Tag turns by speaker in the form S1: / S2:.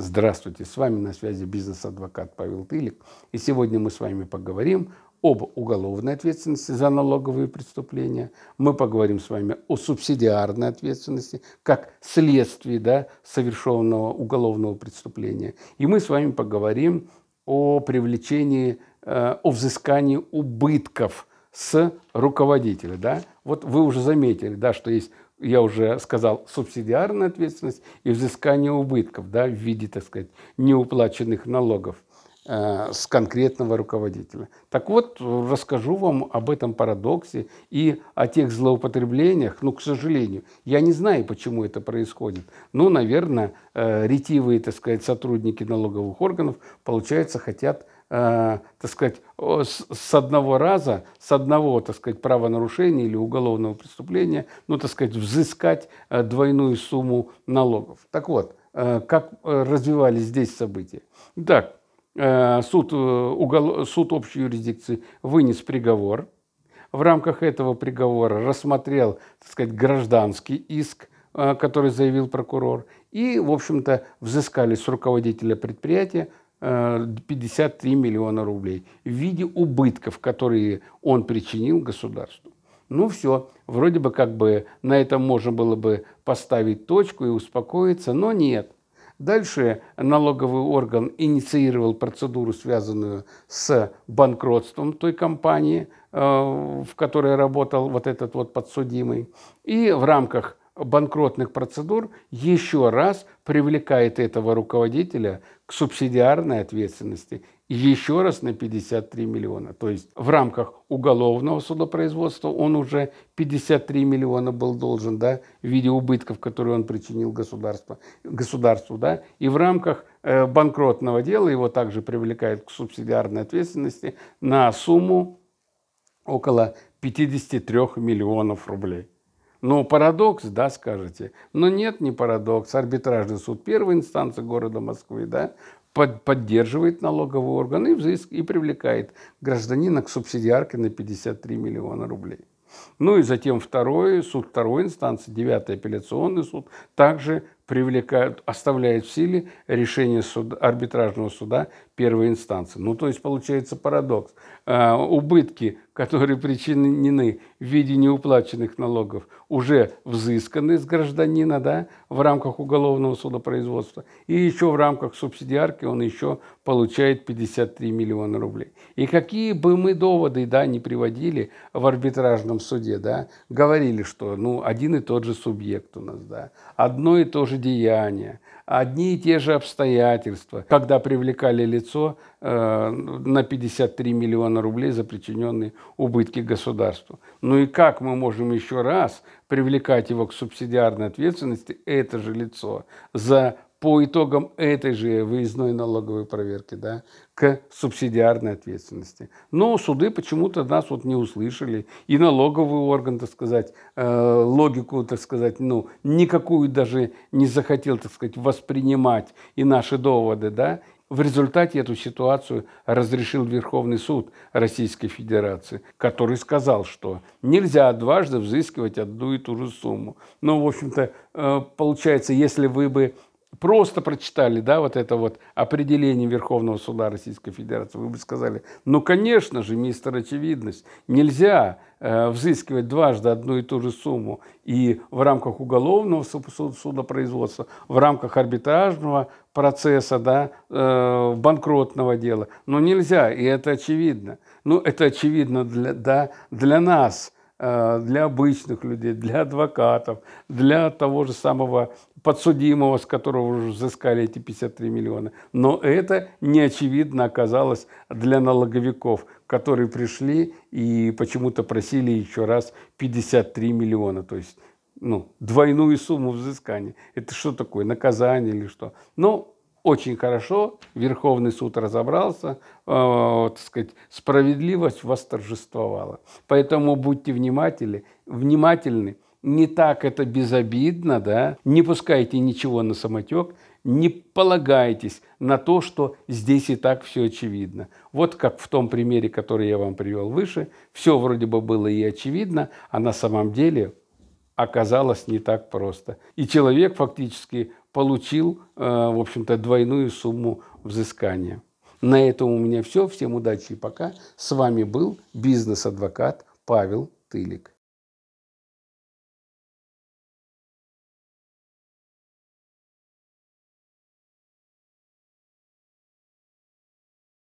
S1: Здравствуйте, с вами на связи бизнес-адвокат Павел Тылик. И сегодня мы с вами поговорим об уголовной ответственности за налоговые преступления. Мы поговорим с вами о субсидиарной ответственности как следствии да, совершенного уголовного преступления. И мы с вами поговорим о привлечении, э, о взыскании убытков с руководителя. Да? Вот вы уже заметили, да, что есть я уже сказал, субсидиарная ответственность и взыскание убытков да, в виде, так сказать, неуплаченных налогов – Э, с конкретного руководителя. Так вот, расскажу вам об этом парадоксе и о тех злоупотреблениях. Ну, к сожалению, я не знаю, почему это происходит. Ну, наверное, э, ретивые, так сказать, сотрудники налоговых органов, получается, хотят Э, так сказать, с одного раза, с одного, так сказать, правонарушения или уголовного преступления, ну, так сказать, взыскать э, двойную сумму налогов. Так вот, э, как развивались здесь события. Так, Э, суд, э, угол... суд общей юрисдикции вынес приговор. В рамках этого приговора рассмотрел, так сказать, гражданский иск, э, который заявил прокурор, и, в общем-то, взыскали с руководителя предприятия 53 миллиона рублей в виде убытков, которые он причинил государству. Ну все, вроде бы как бы на этом можно было бы поставить точку и успокоиться, но нет – Дальше налоговый орган инициировал процедуру, связанную с банкротством той компании, э, в которой работал вот этот вот подсудимый. И в рамках банкротных процедур еще раз привлекает этого руководителя к субсидиарной ответственности еще раз на 53 миллиона. То есть в рамках уголовного судопроизводства он уже 53 миллиона был должен да, в виде убытков, которые он причинил государству. государству да, и в рамках э, банкротного дела его также привлекают к субсидиарной ответственности на сумму около 53 миллионов рублей. Ну, парадокс, да, скажете. Но нет, не парадокс. Арбитражный суд первой инстанции города Москвы, да, под, поддерживает налоговые органы и, взыск, и привлекает гражданина к субсидиарке на 53 миллиона рублей. Ну и затем второй суд второй инстанции, девятый апелляционный суд, также привлекают, оставляет в силе решение суда, арбитражного суда первой инстанции. Ну, то есть получается парадокс. Э, убытки, которые причинены в виде неуплаченных налогов, уже взысканы с гражданина да, в рамках уголовного судопроизводства. И еще в рамках субсидиарки он еще получает 53 миллиона рублей. И какие бы мы доводы да, не приводили в арбитражном суде, да, говорили, что ну, один и тот же субъект у нас, да, одно и то же деяния, одни и те же обстоятельства, когда привлекали лицо э, на 53 миллиона рублей за причиненные убытки государству. Ну и как мы можем еще раз привлекать его к субсидиарной ответственности, это же лицо, за по итогам этой же выездной налоговой проверки, да, к субсидиарной ответственности. Но суды почему-то нас вот не услышали, и налоговый орган, так сказать, э, логику, так сказать, ну, никакую даже не захотел, так сказать, воспринимать и наши доводы, да, в результате эту ситуацию разрешил Верховный суд Российской Федерации, который сказал, что нельзя дважды взыскивать одну и ту же сумму. Но ну, в общем-то, э, получается, если вы бы просто прочитали, да, вот это вот определение Верховного Суда Российской Федерации, вы бы сказали, ну, конечно же, мистер Очевидность, нельзя э, взыскивать дважды одну и ту же сумму и в рамках уголовного судопроизводства, в рамках арбитражного процесса, да, э, банкротного дела. Но нельзя, и это очевидно. Ну, это очевидно для, да, для нас – Э, для обычных людей, для адвокатов, для того же самого подсудимого, с которого уже взыскали эти 53 миллиона. Но это неочевидно оказалось для налоговиков, которые пришли и почему-то просили еще раз 53 миллиона. То есть ну, двойную сумму взыскания. Это что такое, наказание или что? Но ну, очень хорошо, Верховный суд разобрался, э, так сказать, справедливость восторжествовала. Поэтому будьте внимательны, внимательны, не так это безобидно, да, не пускайте ничего на самотек, не полагайтесь на то, что здесь и так все очевидно. Вот как в том примере, который я вам привел выше, все вроде бы было и очевидно, а на самом деле оказалось не так просто. И человек фактически получил, э, в общем-то, двойную сумму взыскания. На этом у меня все. Всем удачи и пока. С вами был бизнес-адвокат Павел Тылик.